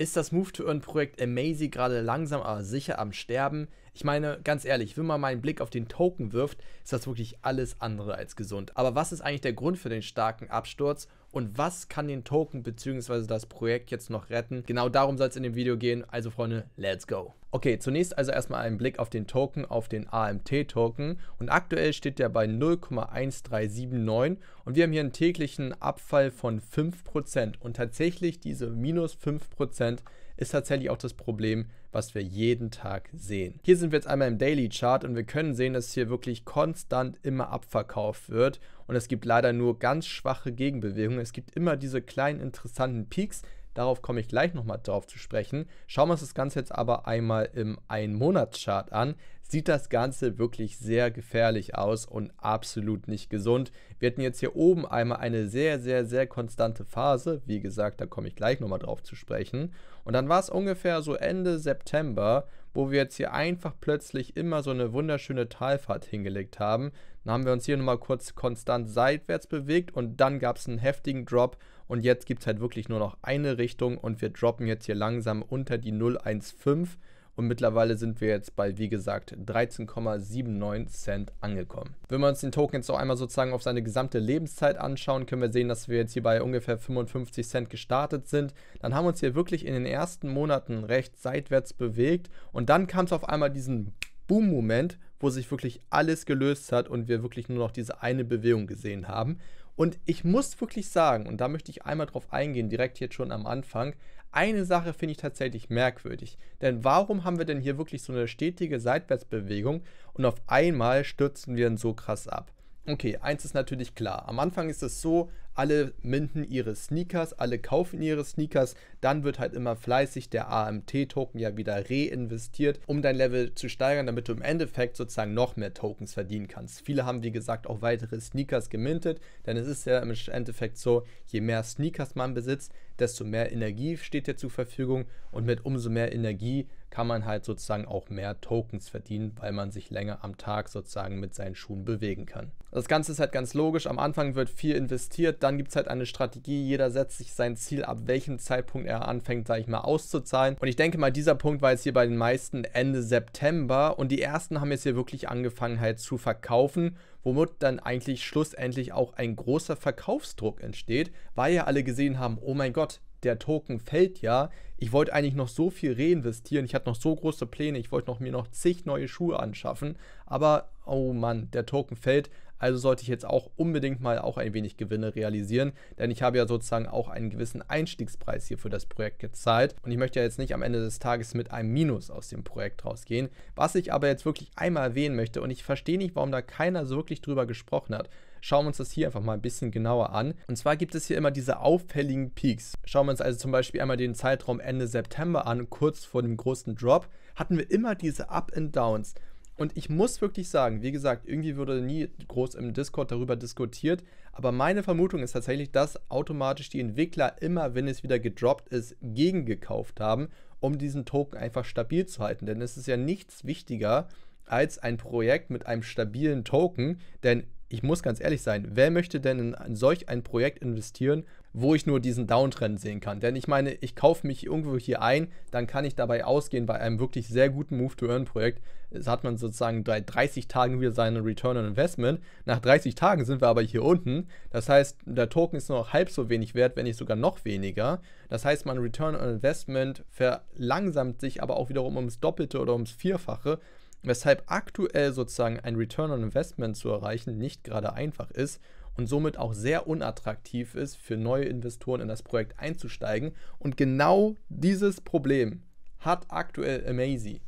Ist das Move to Earn Projekt Amazy gerade langsam aber sicher am Sterben? Ich meine, ganz ehrlich, wenn man mal einen Blick auf den Token wirft, ist das wirklich alles andere als gesund. Aber was ist eigentlich der Grund für den starken Absturz und was kann den Token bzw. das Projekt jetzt noch retten. Genau darum soll es in dem Video gehen. Also Freunde, let's go. Okay, zunächst also erstmal einen Blick auf den Token, auf den AMT-Token und aktuell steht der bei 0,1379 und wir haben hier einen täglichen Abfall von 5% und tatsächlich diese minus 5% ist tatsächlich auch das Problem, was wir jeden Tag sehen. Hier sind wir jetzt einmal im Daily Chart und wir können sehen, dass hier wirklich konstant immer abverkauft wird und es gibt leider nur ganz schwache Gegenbewegungen. Es gibt immer diese kleinen interessanten Peaks, Darauf komme ich gleich nochmal drauf zu sprechen. Schauen wir uns das Ganze jetzt aber einmal im Ein-Monats-Chart an. Sieht das Ganze wirklich sehr gefährlich aus und absolut nicht gesund. Wir hatten jetzt hier oben einmal eine sehr, sehr, sehr konstante Phase. Wie gesagt, da komme ich gleich nochmal drauf zu sprechen. Und dann war es ungefähr so Ende September, wo wir jetzt hier einfach plötzlich immer so eine wunderschöne Talfahrt hingelegt haben. Dann haben wir uns hier nochmal kurz konstant seitwärts bewegt und dann gab es einen heftigen Drop und jetzt gibt es halt wirklich nur noch eine Richtung und wir droppen jetzt hier langsam unter die 0,15 und mittlerweile sind wir jetzt bei, wie gesagt, 13,79 Cent angekommen. Wenn wir uns den Token jetzt auch einmal sozusagen auf seine gesamte Lebenszeit anschauen, können wir sehen, dass wir jetzt hier bei ungefähr 55 Cent gestartet sind. Dann haben wir uns hier wirklich in den ersten Monaten recht seitwärts bewegt und dann kam es auf einmal diesen Boom-Moment, wo sich wirklich alles gelöst hat und wir wirklich nur noch diese eine Bewegung gesehen haben. Und ich muss wirklich sagen, und da möchte ich einmal drauf eingehen, direkt jetzt schon am Anfang, eine Sache finde ich tatsächlich merkwürdig. Denn warum haben wir denn hier wirklich so eine stetige Seitwärtsbewegung und auf einmal stürzen wir dann so krass ab? Okay, eins ist natürlich klar. Am Anfang ist es so, alle minden ihre Sneakers, alle kaufen ihre Sneakers, dann wird halt immer fleißig der AMT-Token ja wieder reinvestiert, um dein Level zu steigern, damit du im Endeffekt sozusagen noch mehr Tokens verdienen kannst. Viele haben, wie gesagt, auch weitere Sneakers gemintet, denn es ist ja im Endeffekt so, je mehr Sneakers man besitzt, desto mehr Energie steht dir zur Verfügung und mit umso mehr Energie kann man halt sozusagen auch mehr Tokens verdienen, weil man sich länger am Tag sozusagen mit seinen Schuhen bewegen kann. Das Ganze ist halt ganz logisch. Am Anfang wird viel investiert, dann gibt es halt eine Strategie. Jeder setzt sich sein Ziel, ab welchem Zeitpunkt er anfängt, sage ich mal, auszuzahlen. Und ich denke mal, dieser Punkt war jetzt hier bei den meisten Ende September und die ersten haben jetzt hier wirklich angefangen halt zu verkaufen womit dann eigentlich schlussendlich auch ein großer Verkaufsdruck entsteht, weil ja alle gesehen haben, oh mein Gott, der Token fällt ja. Ich wollte eigentlich noch so viel reinvestieren. Ich hatte noch so große Pläne. Ich wollte noch, mir noch zig neue Schuhe anschaffen. Aber, oh Mann, der Token fällt. Also sollte ich jetzt auch unbedingt mal auch ein wenig Gewinne realisieren, denn ich habe ja sozusagen auch einen gewissen Einstiegspreis hier für das Projekt gezahlt und ich möchte ja jetzt nicht am Ende des Tages mit einem Minus aus dem Projekt rausgehen. Was ich aber jetzt wirklich einmal erwähnen möchte und ich verstehe nicht, warum da keiner so wirklich drüber gesprochen hat, schauen wir uns das hier einfach mal ein bisschen genauer an. Und zwar gibt es hier immer diese auffälligen Peaks. Schauen wir uns also zum Beispiel einmal den Zeitraum Ende September an, kurz vor dem großen Drop, hatten wir immer diese Up and Downs. Und ich muss wirklich sagen, wie gesagt, irgendwie wurde nie groß im Discord darüber diskutiert, aber meine Vermutung ist tatsächlich, dass automatisch die Entwickler immer, wenn es wieder gedroppt ist, gegengekauft haben, um diesen Token einfach stabil zu halten. Denn es ist ja nichts wichtiger als ein Projekt mit einem stabilen Token, denn ich muss ganz ehrlich sein, wer möchte denn in solch ein Projekt investieren, wo ich nur diesen Downtrend sehen kann? Denn ich meine, ich kaufe mich irgendwo hier ein, dann kann ich dabei ausgehen bei einem wirklich sehr guten Move-to-Earn-Projekt. Es hat man sozusagen bei 30 Tagen wieder seinen Return on Investment. Nach 30 Tagen sind wir aber hier unten. Das heißt, der Token ist nur noch halb so wenig wert, wenn nicht sogar noch weniger. Das heißt, mein Return on Investment verlangsamt sich aber auch wiederum ums Doppelte oder ums Vierfache weshalb aktuell sozusagen ein Return on Investment zu erreichen nicht gerade einfach ist und somit auch sehr unattraktiv ist, für neue Investoren in das Projekt einzusteigen. Und genau dieses Problem hat aktuell Amazy.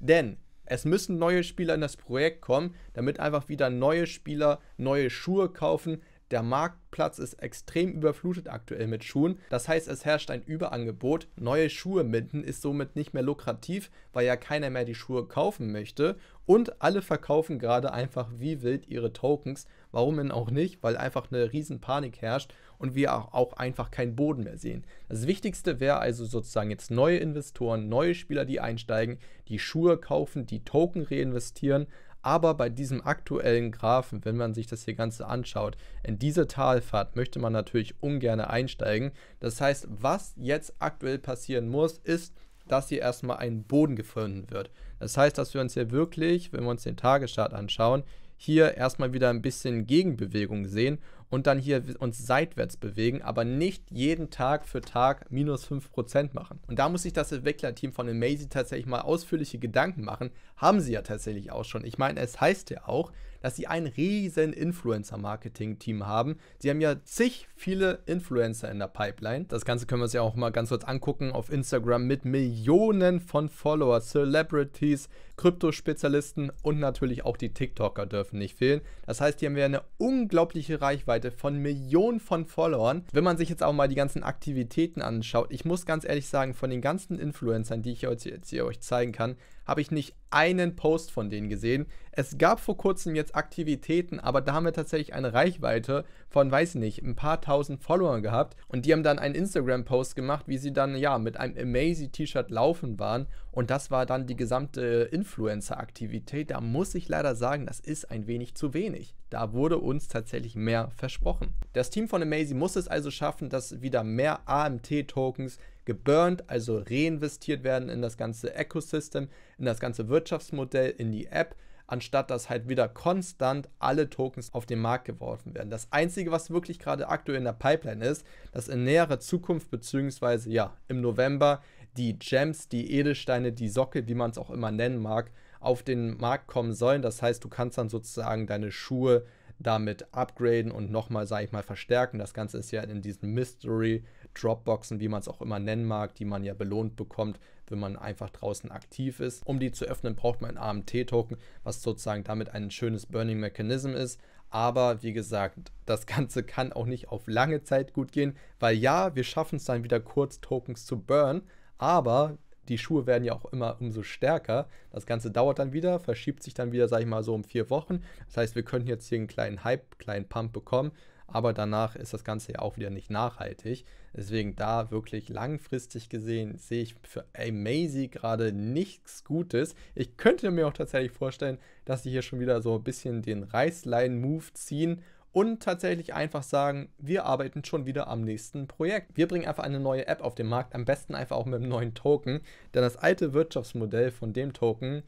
Denn es müssen neue Spieler in das Projekt kommen, damit einfach wieder neue Spieler neue Schuhe kaufen, der Marktplatz ist extrem überflutet aktuell mit Schuhen. Das heißt, es herrscht ein Überangebot. Neue Schuhe minden ist somit nicht mehr lukrativ, weil ja keiner mehr die Schuhe kaufen möchte. Und alle verkaufen gerade einfach wie wild ihre Tokens. Warum denn auch nicht? Weil einfach eine riesen Panik herrscht und wir auch einfach keinen Boden mehr sehen. Das Wichtigste wäre also sozusagen jetzt neue Investoren, neue Spieler, die einsteigen, die Schuhe kaufen, die Token reinvestieren aber bei diesem aktuellen Graphen, wenn man sich das hier Ganze anschaut, in diese Talfahrt möchte man natürlich ungern einsteigen. Das heißt, was jetzt aktuell passieren muss, ist, dass hier erstmal ein Boden gefunden wird. Das heißt, dass wir uns hier wirklich, wenn wir uns den Tageschart anschauen, hier erstmal wieder ein bisschen Gegenbewegung sehen und dann hier uns seitwärts bewegen, aber nicht jeden Tag für Tag minus 5% machen. Und da muss sich das Entwicklerteam von Amazy tatsächlich mal ausführliche Gedanken machen. Haben sie ja tatsächlich auch schon. Ich meine, es heißt ja auch, dass sie ein riesen Influencer-Marketing-Team haben. Sie haben ja zig viele Influencer in der Pipeline. Das Ganze können wir uns ja auch mal ganz kurz angucken auf Instagram mit Millionen von Followern, Celebrities, Kryptospezialisten und natürlich auch die TikToker dürfen nicht fehlen. Das heißt, hier haben wir eine unglaubliche Reichweite von Millionen von Followern. Wenn man sich jetzt auch mal die ganzen Aktivitäten anschaut, ich muss ganz ehrlich sagen, von den ganzen Influencern, die ich euch jetzt hier euch zeigen kann, habe ich nicht einen Post von denen gesehen. Es gab vor kurzem jetzt Aktivitäten, aber da haben wir tatsächlich eine Reichweite von, weiß nicht, ein paar tausend Followern gehabt und die haben dann einen Instagram-Post gemacht, wie sie dann ja mit einem Amazy-T-Shirt laufen waren und das war dann die gesamte Influencer-Aktivität. Da muss ich leider sagen, das ist ein wenig zu wenig. Da wurde uns tatsächlich mehr versprochen. Das Team von Amazy muss es also schaffen, dass wieder mehr AMT-Tokens geburnt, also reinvestiert werden in das ganze Ecosystem, in das ganze Wirtschaftsmodell, in die App, anstatt dass halt wieder konstant alle Tokens auf den Markt geworfen werden. Das Einzige, was wirklich gerade aktuell in der Pipeline ist, dass in näherer Zukunft, bzw. ja, im November die Gems, die Edelsteine, die Socke, wie man es auch immer nennen mag, auf den Markt kommen sollen. Das heißt, du kannst dann sozusagen deine Schuhe damit upgraden und nochmal, sage ich mal, verstärken. Das Ganze ist ja in diesem Mystery Dropboxen, wie man es auch immer nennen mag, die man ja belohnt bekommt, wenn man einfach draußen aktiv ist. Um die zu öffnen, braucht man einen AMT-Token, was sozusagen damit ein schönes Burning Mechanism ist. Aber wie gesagt, das Ganze kann auch nicht auf lange Zeit gut gehen, weil ja, wir schaffen es dann wieder kurz, Tokens zu burn, aber die Schuhe werden ja auch immer umso stärker. Das Ganze dauert dann wieder, verschiebt sich dann wieder, sag ich mal, so um vier Wochen. Das heißt, wir könnten jetzt hier einen kleinen Hype, kleinen Pump bekommen aber danach ist das Ganze ja auch wieder nicht nachhaltig. Deswegen da wirklich langfristig gesehen sehe ich für Amazy gerade nichts Gutes. Ich könnte mir auch tatsächlich vorstellen, dass sie hier schon wieder so ein bisschen den Reißlein-Move ziehen und tatsächlich einfach sagen, wir arbeiten schon wieder am nächsten Projekt. Wir bringen einfach eine neue App auf den Markt, am besten einfach auch mit einem neuen Token, denn das alte Wirtschaftsmodell von dem Token,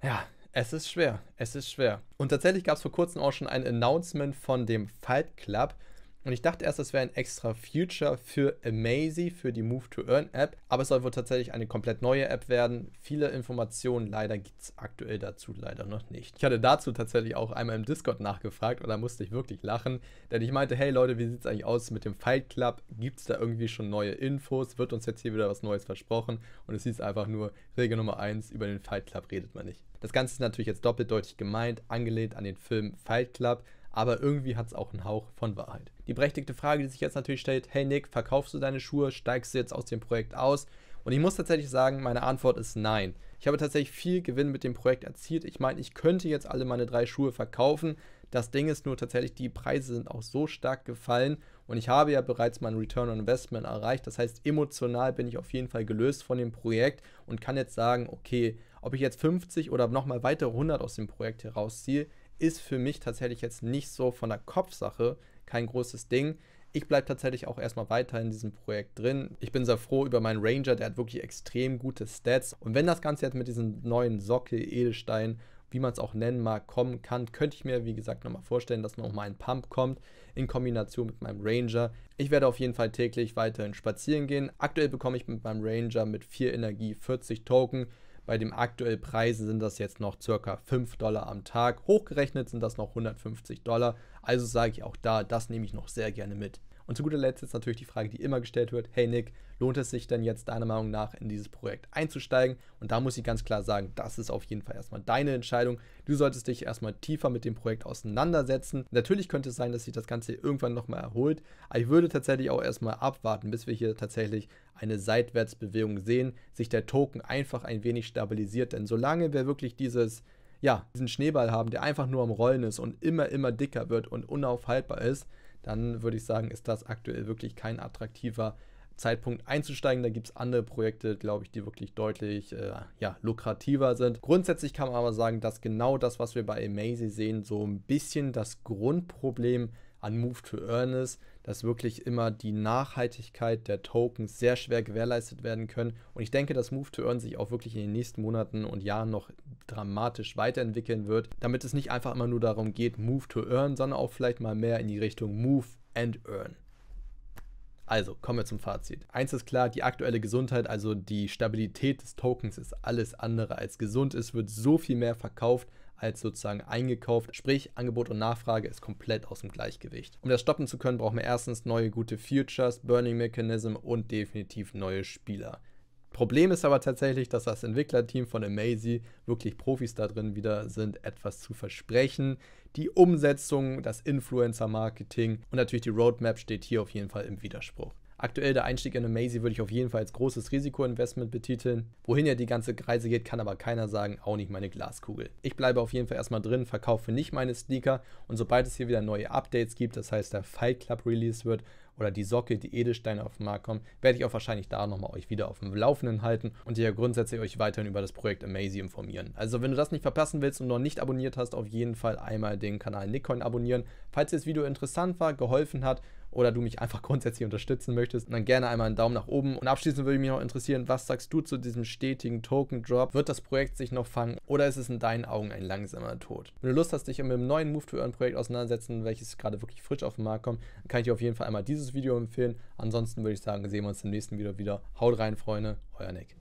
ja, es ist schwer, es ist schwer. Und tatsächlich gab es vor kurzem auch schon ein Announcement von dem Fight Club. Und ich dachte erst, das wäre ein extra Future für Amazy, für die Move to Earn App, aber es soll wohl tatsächlich eine komplett neue App werden. Viele Informationen leider gibt es aktuell dazu leider noch nicht. Ich hatte dazu tatsächlich auch einmal im Discord nachgefragt und da musste ich wirklich lachen, denn ich meinte, hey Leute, wie sieht es eigentlich aus mit dem Fight Club? Gibt es da irgendwie schon neue Infos? Wird uns jetzt hier wieder was Neues versprochen? Und es hieß einfach nur, Regel Nummer 1, über den Fight Club redet man nicht. Das Ganze ist natürlich jetzt doppeldeutig gemeint, angelehnt an den Film Fight Club aber irgendwie hat es auch einen Hauch von Wahrheit. Die berechtigte Frage, die sich jetzt natürlich stellt, hey Nick, verkaufst du deine Schuhe, steigst du jetzt aus dem Projekt aus? Und ich muss tatsächlich sagen, meine Antwort ist nein. Ich habe tatsächlich viel Gewinn mit dem Projekt erzielt. Ich meine, ich könnte jetzt alle meine drei Schuhe verkaufen. Das Ding ist nur tatsächlich, die Preise sind auch so stark gefallen und ich habe ja bereits meinen Return on Investment erreicht. Das heißt, emotional bin ich auf jeden Fall gelöst von dem Projekt und kann jetzt sagen, okay, ob ich jetzt 50 oder nochmal weitere 100 aus dem Projekt herausziehe, ist für mich tatsächlich jetzt nicht so von der Kopfsache kein großes Ding. Ich bleibe tatsächlich auch erstmal weiter in diesem Projekt drin. Ich bin sehr froh über meinen Ranger, der hat wirklich extrem gute Stats. Und wenn das Ganze jetzt mit diesem neuen Sockel, Edelstein, wie man es auch nennen mag, kommen kann, könnte ich mir, wie gesagt, nochmal vorstellen, dass nochmal ein Pump kommt in Kombination mit meinem Ranger. Ich werde auf jeden Fall täglich weiterhin spazieren gehen. Aktuell bekomme ich mit meinem Ranger mit 4 Energie 40 Token. Bei den aktuellen Preisen sind das jetzt noch circa 5 Dollar am Tag. Hochgerechnet sind das noch 150 Dollar. Also sage ich auch da, das nehme ich noch sehr gerne mit. Und zu guter Letzt ist natürlich die Frage, die immer gestellt wird: Hey Nick, lohnt es sich denn jetzt deiner Meinung nach in dieses Projekt einzusteigen? Und da muss ich ganz klar sagen, das ist auf jeden Fall erstmal deine Entscheidung. Du solltest dich erstmal tiefer mit dem Projekt auseinandersetzen. Natürlich könnte es sein, dass sich das Ganze irgendwann nochmal erholt, aber ich würde tatsächlich auch erstmal abwarten, bis wir hier tatsächlich eine Seitwärtsbewegung sehen, sich der Token einfach ein wenig stabilisiert. Denn solange wir wirklich dieses ja, diesen Schneeball haben, der einfach nur am Rollen ist und immer, immer dicker wird und unaufhaltbar ist, dann würde ich sagen, ist das aktuell wirklich kein attraktiver Zeitpunkt einzusteigen. Da gibt es andere Projekte, glaube ich, die wirklich deutlich äh, ja, lukrativer sind. Grundsätzlich kann man aber sagen, dass genau das, was wir bei Amazy sehen, so ein bisschen das Grundproblem an Move to Earn ist, dass wirklich immer die Nachhaltigkeit der Tokens sehr schwer gewährleistet werden können. Und ich denke, dass Move to Earn sich auch wirklich in den nächsten Monaten und Jahren noch dramatisch weiterentwickeln wird, damit es nicht einfach immer nur darum geht, Move to Earn, sondern auch vielleicht mal mehr in die Richtung Move and Earn. Also, kommen wir zum Fazit. Eins ist klar, die aktuelle Gesundheit, also die Stabilität des Tokens ist alles andere als gesund. Es wird so viel mehr verkauft, als sozusagen eingekauft. Sprich, Angebot und Nachfrage ist komplett aus dem Gleichgewicht. Um das stoppen zu können, brauchen wir erstens neue gute Futures, Burning Mechanism und definitiv neue Spieler. Problem ist aber tatsächlich, dass das Entwicklerteam von Amazy, wirklich Profis da drin wieder sind, etwas zu versprechen. Die Umsetzung, das Influencer-Marketing und natürlich die Roadmap steht hier auf jeden Fall im Widerspruch. Aktuell der Einstieg in Amazy würde ich auf jeden Fall als großes Risikoinvestment betiteln. Wohin ja die ganze Reise geht, kann aber keiner sagen, auch nicht meine Glaskugel. Ich bleibe auf jeden Fall erstmal drin, verkaufe nicht meine Sneaker und sobald es hier wieder neue Updates gibt, das heißt der Fight Club Release wird, oder die Socke, die Edelsteine auf den Markt kommen, werde ich auch wahrscheinlich da nochmal euch wieder auf dem Laufenden halten und ja grundsätzlich euch weiterhin über das Projekt Amazy informieren. Also wenn du das nicht verpassen willst und noch nicht abonniert hast, auf jeden Fall einmal den Kanal Nikon abonnieren. Falls dir das Video interessant war, geholfen hat oder du mich einfach grundsätzlich unterstützen möchtest, dann gerne einmal einen Daumen nach oben. Und abschließend würde mich noch interessieren, was sagst du zu diesem stetigen Token-Drop? Wird das Projekt sich noch fangen oder ist es in deinen Augen ein langsamer Tod? Wenn du Lust hast, dich mit einem neuen Move to Earn Projekt auseinandersetzen, welches gerade wirklich frisch auf den Markt kommt, dann kann ich dir auf jeden Fall einmal dieses Video empfehlen. Ansonsten würde ich sagen, sehen wir uns im nächsten Video wieder. Haut rein, Freunde, euer Nick.